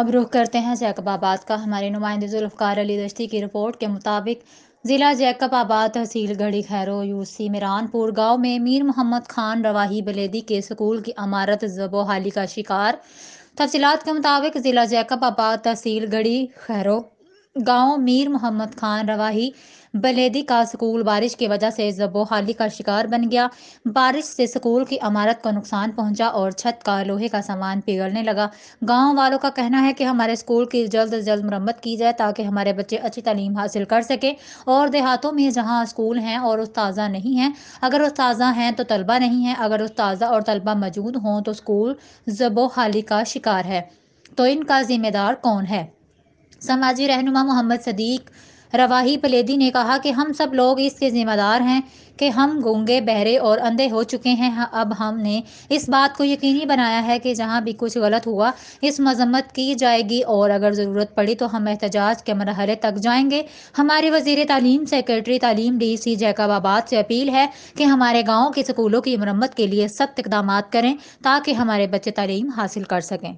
अब रुख करते हैं जैकबाबाद का हमारे नुमाइंदे जुल्फकार अली दश्ती की रिपोर्ट के मुताबिक ज़िला जैकबाबाद तहसील गढ़ी खैरो यूसी मिरानपुर गांव में मीर मोहम्मद खान रवाही बलेदी के स्कूल की अमारत जबोहाली का शिकार तफसीत के मुताबिक ज़िला जैकबाबाद तहसील गढ़ी खैरो गांव मीर मोहम्मद खान रवाही बलेदी का स्कूल बारिश की वजह से जबोहाली का शिकार बन गया बारिश से स्कूल की इमारत को नुकसान पहुंचा और छत का लोहे का सामान पिघलने लगा गांव वालों का कहना है कि हमारे स्कूल की जल्द से जल्द मरम्मत की जाए ताकि हमारे बच्चे अच्छी तालीम हासिल कर सकें और देहातों में जहाँ स्कूल हैं और उस्ताजा नहीं हैं अगर उस्ताजा हैं तो तलबा नहीं है अगर उस्ताजा और तलबा मौजूद हों तो स्कूल जबोहाली का शिकार है तो इनका जिम्मेदार कौन है समाजी रहनुमा मोहम्मद सदीक रवाही पलेदी ने कहा कि हम सब लोग इसके ज़िम्मेदार हैं कि हम गूंगे बहरे और अंधे हो चुके हैं हाँ, अब हमने इस बात को यकीनी बनाया है कि जहां भी कुछ गलत हुआ इस मजम्मत की जाएगी और अगर ज़रूरत पड़ी तो हम एहतजाज के मरहले तक जाएंगे हमारे वजीर तालीम सेक्रेटरी तालीम डी सी जैकबाबाद से अपील है कि हमारे गाँव के स्कूलों की मरम्मत के लिए सख्त इकदाम करें ताकि हमारे बच्चे तालीम हासिल कर सकें